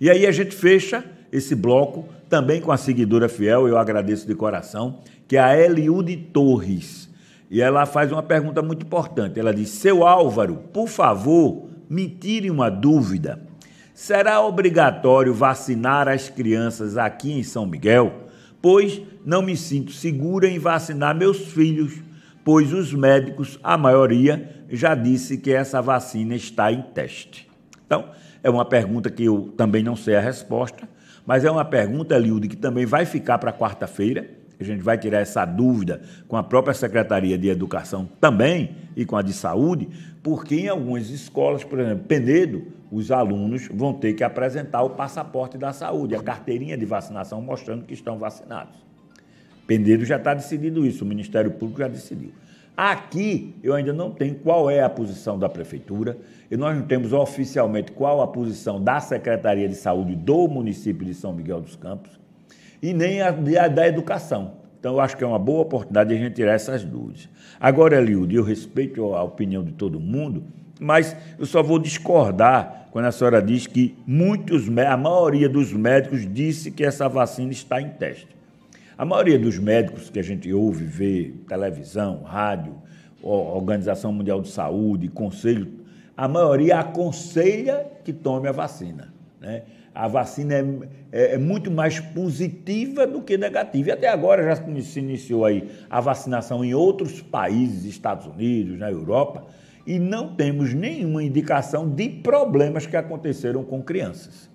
E aí a gente fecha esse bloco também com a seguidora fiel, eu agradeço de coração, que é a Eliude Torres. E ela faz uma pergunta muito importante. Ela diz: Seu Álvaro, por favor, me tire uma dúvida. Será obrigatório vacinar as crianças aqui em São Miguel? Pois não me sinto segura em vacinar meus filhos, pois os médicos, a maioria, já disse que essa vacina está em teste. Então, é uma pergunta que eu também não sei a resposta, mas é uma pergunta, Lilde, que também vai ficar para quarta-feira. A gente vai tirar essa dúvida com a própria Secretaria de Educação também e com a de Saúde, porque em algumas escolas, por exemplo, Penedo, os alunos vão ter que apresentar o passaporte da saúde, a carteirinha de vacinação mostrando que estão vacinados. Penedo já está decidido isso, o Ministério Público já decidiu. Aqui eu ainda não tenho qual é a posição da prefeitura e nós não temos oficialmente qual a posição da Secretaria de Saúde do município de São Miguel dos Campos e nem a, a da educação. Então eu acho que é uma boa oportunidade de a gente tirar essas dúvidas. Agora, Eliud, eu respeito a opinião de todo mundo, mas eu só vou discordar quando a senhora diz que muitos, a maioria dos médicos disse que essa vacina está em teste. A maioria dos médicos que a gente ouve, vê, televisão, rádio, Organização Mundial de Saúde, conselho, a maioria aconselha que tome a vacina. Né? A vacina é, é, é muito mais positiva do que negativa. E até agora já se iniciou aí a vacinação em outros países, Estados Unidos, na Europa, e não temos nenhuma indicação de problemas que aconteceram com crianças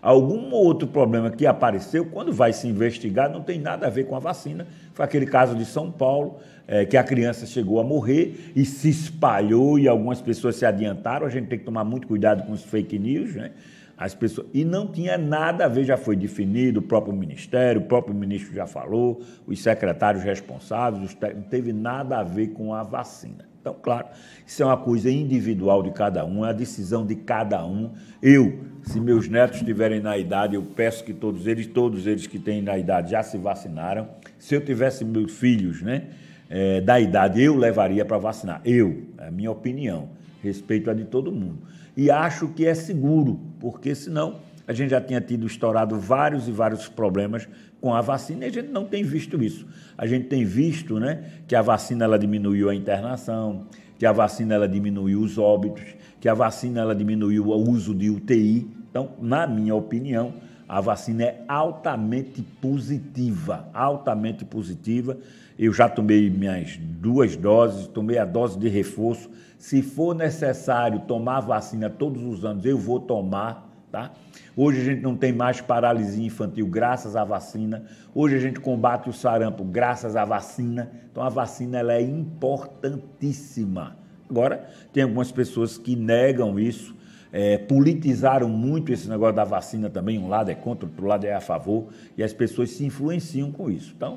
algum outro problema que apareceu, quando vai se investigar, não tem nada a ver com a vacina. Foi aquele caso de São Paulo, é, que a criança chegou a morrer e se espalhou e algumas pessoas se adiantaram. A gente tem que tomar muito cuidado com os fake news, né? As pessoas, e não tinha nada a ver, já foi definido, o próprio ministério, o próprio ministro já falou, os secretários responsáveis, os, não teve nada a ver com a vacina. Então, claro, isso é uma coisa individual de cada um, é a decisão de cada um. Eu, se meus netos estiverem na idade, eu peço que todos eles, todos eles que têm na idade já se vacinaram. Se eu tivesse meus filhos, né, é, da idade, eu levaria para vacinar. Eu, é a minha opinião, respeito a de todo mundo. E acho que é seguro, porque senão a gente já tinha tido estourado vários e vários problemas com a vacina e a gente não tem visto isso. A gente tem visto né, que a vacina ela diminuiu a internação, que a vacina ela diminuiu os óbitos, que a vacina ela diminuiu o uso de UTI. Então, na minha opinião, a vacina é altamente positiva, altamente positiva. Eu já tomei minhas duas doses, tomei a dose de reforço. Se for necessário tomar vacina todos os anos, eu vou tomar Tá? Hoje a gente não tem mais paralisia infantil, graças à vacina. Hoje a gente combate o sarampo, graças à vacina. Então a vacina ela é importantíssima. Agora, tem algumas pessoas que negam isso, é, politizaram muito esse negócio da vacina também. Um lado é contra, outro lado é a favor, e as pessoas se influenciam com isso. Então,